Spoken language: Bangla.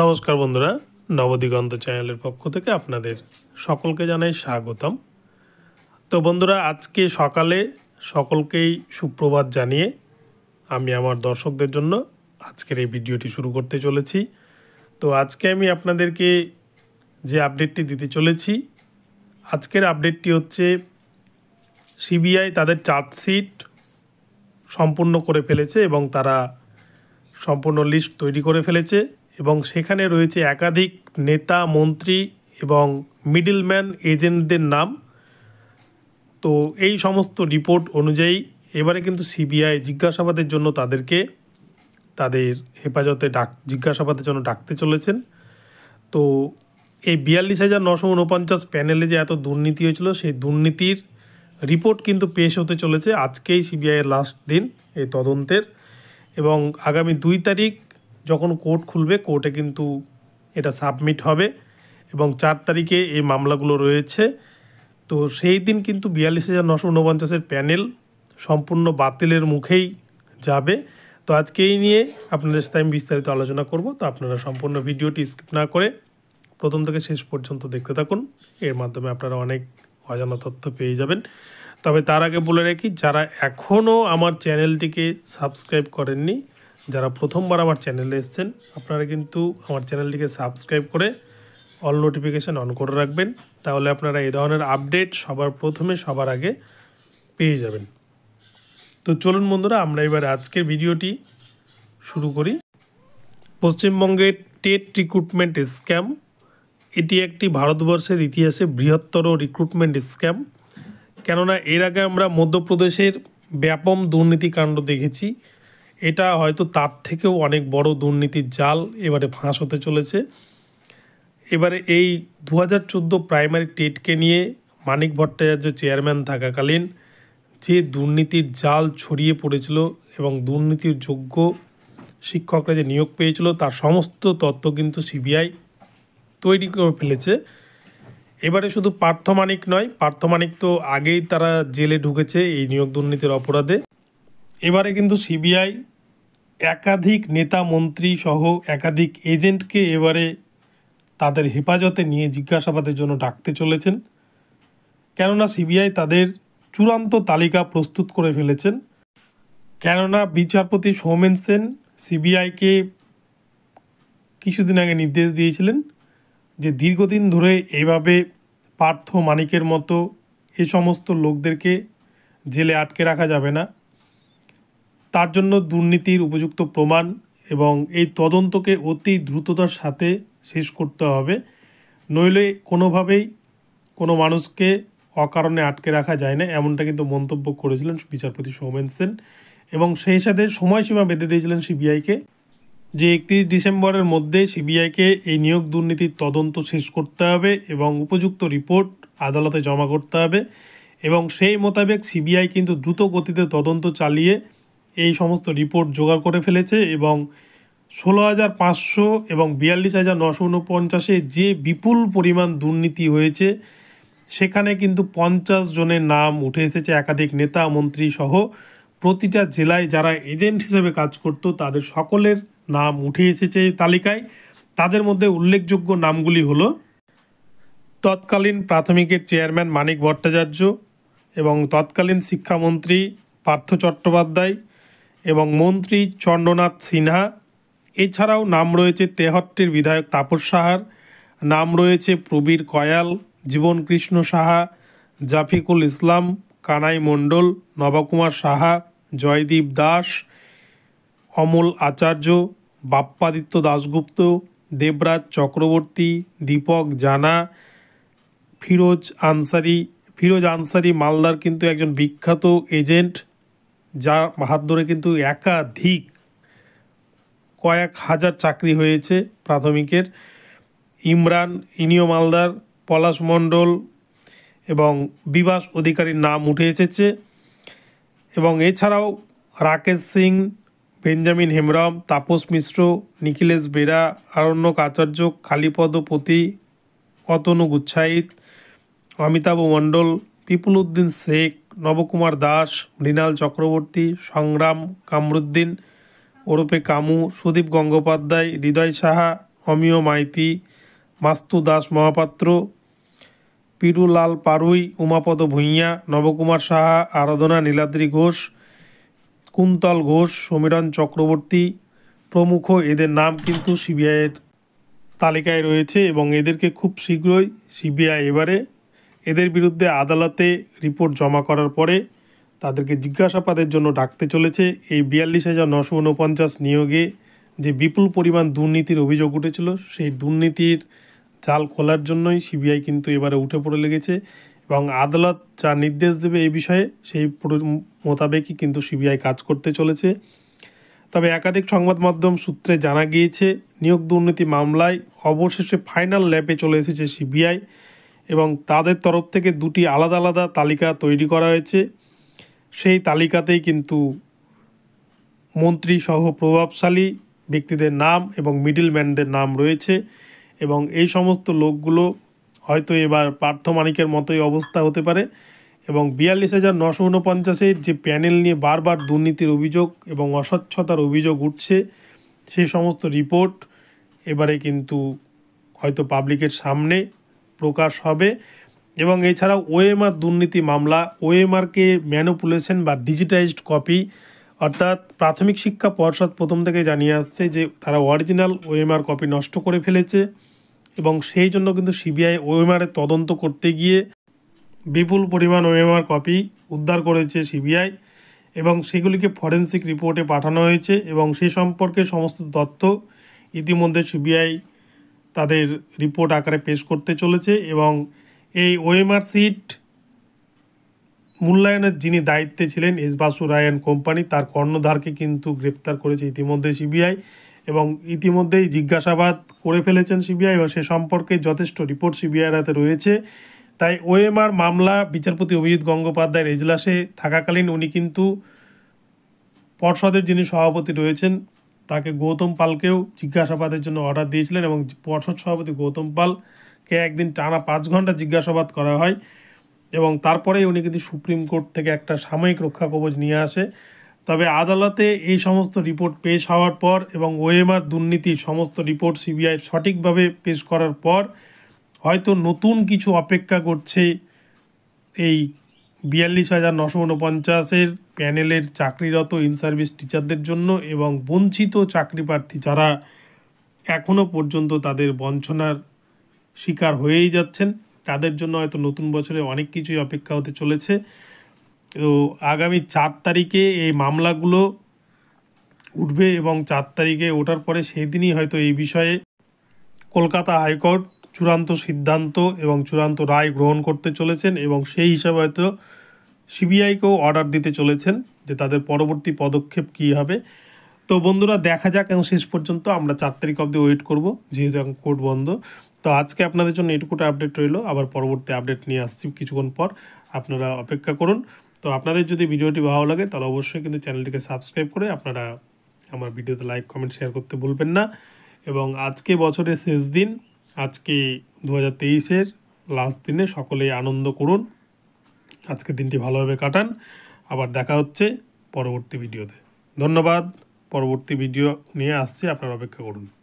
নমস্কার বন্ধুরা নবদিগন্ত চ্যানেলের পক্ষ থেকে আপনাদের সকলকে জানাই স্বাগতম তো বন্ধুরা আজকে সকালে সকলকেই সুপ্রভাত জানিয়ে আমি আমার দর্শকদের জন্য আজকের এই ভিডিওটি শুরু করতে চলেছি তো আজকে আমি আপনাদেরকে যে আপডেটটি দিতে চলেছি আজকের আপডেটটি হচ্ছে সিবিআই তাদের চার্জশিট সম্পূর্ণ করে ফেলেছে এবং তারা সম্পূর্ণ লিস্ট তৈরি করে ফেলেছে এবং সেখানে রয়েছে একাধিক নেতা মন্ত্রী এবং মিডিলম্যান এজেন্টদের নাম তো এই সমস্ত রিপোর্ট অনুযায়ী এবারে কিন্তু সিবিআই জিজ্ঞাসাবাদের জন্য তাদেরকে তাদের হেফাজতে ডাক জিজ্ঞাসাবাদের জন্য ডাকতে চলেছেন তো এই বিয়াল্লিশ হাজার নশো উনপঞ্চাশ প্যানেলে যে এত দুর্নীতি হয়েছিল সেই দুর্নীতির রিপোর্ট কিন্তু পেশ হতে চলেছে আজকেই সিবিআইয়ের লাস্ট দিন এই তদন্তের এবং আগামী দুই তারিখ যখন কোর্ট খুলবে কোর্টে কিন্তু এটা সাবমিট হবে এবং চার তারিখে এই মামলাগুলো রয়েছে তো সেই দিন কিন্তু বিয়াল্লিশ হাজার নশো উনপঞ্চাশের প্যানেল সম্পূর্ণ বাতিলের মুখেই যাবে তো আজকে এই নিয়ে আপনাদের সাথে আমি বিস্তারিত আলোচনা করব তো আপনারা সম্পূর্ণ ভিডিওটি স্কিপ না করে প্রথম থেকে শেষ পর্যন্ত দেখতে থাকুন এর মাধ্যমে আপনারা অনেক অজানা তথ্য পেয়ে যাবেন তবে তার আগে বলে রাখি যারা এখনও আমার চ্যানেলটিকে সাবস্ক্রাইব করেননি যারা প্রথমবার আমার চ্যানেলে এসছেন আপনারা কিন্তু আমার চ্যানেলটিকে সাবস্ক্রাইব করে অল নোটিফিকেশান অন করে রাখবেন তাহলে আপনারা এই ধরনের আপডেট সবার প্রথমে সবার আগে পেয়ে যাবেন তো চলুন বন্ধুরা আমরা এবার আজকের ভিডিওটি শুরু করি পশ্চিমবঙ্গের টেট রিক্রুটমেন্ট স্ক্যাম এটি একটি ভারতবর্ষের ইতিহাসে বৃহত্তর রিক্রুটমেন্ট স্ক্যাম কেননা এর আগে আমরা মধ্যপ্রদেশের ব্যাপম দুর্নীতিকাণ্ড দেখেছি এটা হয়তো তার থেকেও অনেক বড় দুর্নীতির জাল এবারে ফাঁস হতে চলেছে এবারে এই দু হাজার প্রাইমারি টেটকে নিয়ে মানিক ভট্টাচার্য চেয়ারম্যান থাকাকালীন যে দুর্নীতির জাল ছড়িয়ে পড়েছিল এবং দুর্নীতির যোগ্য শিক্ষকরা যে নিয়োগ পেয়েছিল তার সমস্ত তত্ত্ব কিন্তু সিবিআই তৈরি করে ফেলেছে এবারে শুধু পার্থমানিক নয় পার্থমানিক তো আগেই তারা জেলে ঢুকেছে এই নিয়োগ দুর্নীতির অপরাধে এবারে কিন্তু সিবিআই একাধিক নেতা মন্ত্রী সহ একাধিক এজেন্টকে এবারে তাদের হেফাজতে নিয়ে জিজ্ঞাসাবাদের জন্য ডাকতে চলেছেন কেননা সিবিআই তাদের চূড়ান্ত তালিকা প্রস্তুত করে ফেলেছেন কেননা বিচারপতি সৌমেন সেন সিবিআইকে কিছুদিন আগে নির্দেশ দিয়েছিলেন যে দীর্ঘদিন ধরে এভাবে পার্থ মানিকের মতো এ সমস্ত লোকদেরকে জেলে আটকে রাখা যাবে না তার জন্য দুর্নীতির উপযুক্ত প্রমাণ এবং এই তদন্তকে অতি দ্রুততার সাথে শেষ করতে হবে নইলে কোনোভাবেই কোনো মানুষকে অকারণে আটকে রাখা যায় না এমনটা কিন্তু মন্তব্য করেছিলেন বিচারপতি সৌমেন সেন এবং সেই সাথে সময়সীমা বেঁধে দিয়েছিলেন সিবিআইকে যে একত্রিশ ডিসেম্বরের মধ্যে সিবিআইকে এই নিয়োগ দুর্নীতির তদন্ত শেষ করতে হবে এবং উপযুক্ত রিপোর্ট আদালতে জমা করতে হবে এবং সেই মোতাবেক সিবিআই কিন্তু দ্রুত গতিতে তদন্ত চালিয়ে এই সমস্ত রিপোর্ট জোগাড় করে ফেলেছে এবং ষোলো হাজার পাঁচশো এবং বিয়াল্লিশ হাজার নশো উনপঞ্চাশে যে বিপুল পরিমাণ দুর্নীতি হয়েছে সেখানে কিন্তু পঞ্চাশ জনের নাম উঠে এসেছে একাধিক নেতা মন্ত্রী সহ প্রতিটা জেলায় যারা এজেন্ট হিসেবে কাজ করত তাদের সকলের নাম উঠে এসেছে এই তালিকায় তাদের মধ্যে উল্লেখযোগ্য নামগুলি হলো তৎকালীন প্রাথমিকের চেয়ারম্যান মানিক ভট্টাচার্য এবং তৎকালীন শিক্ষামন্ত্রী পার্থ চট্টোপাধ্যায় এবং মন্ত্রী চন্দ্রনাথ সিনহা এছাড়াও নাম রয়েছে তেহট্টের বিধায়ক তাপস সাহার নাম রয়েছে প্রবীর কয়াল জীবনকৃষ্ণ সাহা জাফিকুল ইসলাম কানাই মণ্ডল নবকুমার সাহা জয়দীপ দাস অমল আচার্য বাপ্পাদিত্য দাশগুপ্ত দেবরাজ চক্রবর্তী দীপক জানা ফিরোজ আনসারি ফিরোজ আনসারি মালদার কিন্তু একজন বিখ্যাত এজেন্ট যা হাত ধরে কিন্তু একাধিক কয়েক হাজার চাকরি হয়েছে প্রাথমিকের ইমরান ইনিও মালদার পলাশ মণ্ডল এবং বিবাস অধিকারীর নাম উঠে এসেছে এবং এছাড়াও রাকেশ সিং বেঞ্জামিন হেমরম তাপস মিশ্র নিখিলেশ বেরা আরণ্যক আচার্য কালীপদপতি অতনু গুচ্ছাইত অমিতাভ মণ্ডল পিপুল উদ্দিন শেখ নবকুমার দাস মৃণাল চক্রবর্তী সংগ্রাম কামরুদ্দিন ওরপে কামু সুদীপ গঙ্গোপাধ্যায় হৃদয় সাহা অমিয় মাইতি মাস্তু দাস মহাপাত্র পিরুলাল পারুই উমাপদ ভূঁইয়া নবকুমার সাহা আরাধনা নীলাদ্রি ঘোষ কুন্তল ঘোষ সমীরণ চক্রবর্তী প্রমুখ এদের নাম কিন্তু সিবিআইয়ের তালিকায় রয়েছে এবং এদেরকে খুব শীঘ্রই সিবিআই এবারে এদের বিরুদ্ধে আদালতে রিপোর্ট জমা করার পরে তাদেরকে জিজ্ঞাসাবাদের জন্য ডাকতে চলেছে এই বিয়াল্লিশ হাজার নশো উনপঞ্চাশ নিয়োগে যে বিপুল পরিমাণ দুর্নীতির অভিযোগ উঠেছিল সেই দুর্নীতির চাল খোলার জন্যই সিবিআই কিন্তু এবারে উঠে পড়ে লেগেছে এবং আদালত যা নির্দেশ দেবে এই বিষয়ে সেই মোতাবেকই কিন্তু সিবিআই কাজ করতে চলেছে তবে একাধিক সংবাদ মাধ্যম সূত্রে জানা গিয়েছে নিয়োগ দুর্নীতি মামলায় অবশেষে ফাইনাল ল্যাপে চলে এসেছে সিবিআই এবং তাদের তরফ থেকে দুটি আলাদা আলাদা তালিকা তৈরি করা হয়েছে সেই তালিকাতেই কিন্তু মন্ত্রী সহ প্রভাবশালী ব্যক্তিদের নাম এবং মিডিলম্যানদের নাম রয়েছে এবং এই সমস্ত লোকগুলো হয়তো এবার পার্থ মানিকের মতোই অবস্থা হতে পারে এবং বিয়াল্লিশ হাজার নশো উনপঞ্চাশের যে প্যানেল নিয়ে বারবার দুর্নীতির অভিযোগ এবং অস্বচ্ছতার অভিযোগ উঠছে সেই সমস্ত রিপোর্ট এবারে কিন্তু হয়তো পাবলিকের সামনে প্রকাশ হবে এবং এছাড়া ওএমআর দুর্নীতি মামলা ওএমআরকে ম্যানুপুলেশন বা ডিজিটাইজড কপি অর্থাৎ প্রাথমিক শিক্ষা পর্ষদ প্রথম থেকে জানিয়ে আসছে যে তারা অরিজিনাল ওএমআর কপি নষ্ট করে ফেলেছে এবং সেই জন্য কিন্তু সিবিআই ওএমআরের তদন্ত করতে গিয়ে বিপুল পরিমাণ ওএমআর কপি উদ্ধার করেছে সিবিআই এবং সেগুলিকে ফরেন্সিক রিপোর্টে পাঠানো হয়েছে এবং সে সম্পর্কে সমস্ত তথ্য ইতিমধ্যে সিবিআই তাদের রিপোর্ট আকারে পেশ করতে চলেছে এবং এই ওএমআর সিট মূল্যায়নের যিনি দায়িত্বে ছিলেন ইসবাসুর রায়ান কোম্পানি তার কর্ণধারকে কিন্তু গ্রেপ্তার করেছে ইতিমধ্যে সিবিআই এবং ইতিমধ্যেই জিজ্ঞাসাবাদ করে ফেলেছেন সিবিআই এবং সে সম্পর্কে যথেষ্ট রিপোর্ট সিবিআইয়ের হাতে রয়েছে তাই ওএমআর মামলা বিচারপতি অভিজিৎ গঙ্গোপাধ্যায়ের এজলাসে থাকাকালীন উনি কিন্তু পর্ষদের যিনি সভাপতি রয়েছেন তাকে গৌতম পালকেও জিজ্ঞাসাবাদের জন্য অর্ডার দিয়েছিলেন এবং পর্ষদ সভাপতি গৌতম পালকে একদিন টানা পাঁচ ঘন্টা জিজ্ঞাসাবাদ করা হয় এবং তারপরেই উনি কিন্তু সুপ্রিম কোর্ট থেকে একটা সাময়িক রক্ষা কবচ নিয়ে আসে তবে আদালতে এই সমস্ত রিপোর্ট পেশ হওয়ার পর এবং ওএমআর দুর্নীতির সমস্ত রিপোর্ট সিবিআই সঠিকভাবে পেশ করার পর হয়তো নতুন কিছু অপেক্ষা করছে এই বিয়াল্লিশ হাজার নশো উনপঞ্চাশের প্যানেলের চাকরিরত ইন সার্ভিস টিচারদের জন্য এবং বঞ্চিত চাকরি প্রার্থী যারা এখনও পর্যন্ত তাদের বঞ্চনার শিকার হয়েই যাচ্ছেন তাদের জন্য হয়তো নতুন বছরে অনেক কিছুই অপেক্ষা হতে চলেছে তো আগামী চার তারিখে এই মামলাগুলো উঠবে এবং চার তারিখে ওঠার পরে সেই দিনই হয়তো এই বিষয়ে কলকাতা হাইকোর্ট চূড়ান্ত সিদ্ধান্ত এবং চূড়ান্ত রায় গ্রহণ করতে চলেছেন এবং সেই হিসাবে হয়তো সিবিআইকেও অর্ডার দিতে চলেছেন যে তাদের পরবর্তী পদক্ষেপ কী হবে তো বন্ধুরা দেখা যাক এবং শেষ পর্যন্ত আমরা চার তারিখ অবধি ওয়েট করব যেহেতু এখন কোর্ট বন্ধ তো আজকে আপনাদের জন্য এটুকুটা আপডেট রইল আবার পরবর্তী আপডেট নিয়ে আসছি কিছুক্ষণ পর আপনারা অপেক্ষা করুন তো আপনাদের যদি ভিডিওটি ভালো লাগে তাহলে অবশ্যই কিন্তু চ্যানেলটিকে সাবস্ক্রাইব করে আপনারা আমার ভিডিওতে লাইক কমেন্ট শেয়ার করতে ভুলবেন না এবং আজকে বছরের শেষ দিন আজকে দু হাজার তেইশের লাস্ট দিনে সকলেই আনন্দ করুন আজকে দিনটি ভালোভাবে কাটান আবার দেখা হচ্ছে পরবর্তী ভিডিওতে ধন্যবাদ পরবর্তী ভিডিও নিয়ে আসছি আপনারা অপেক্ষা করুন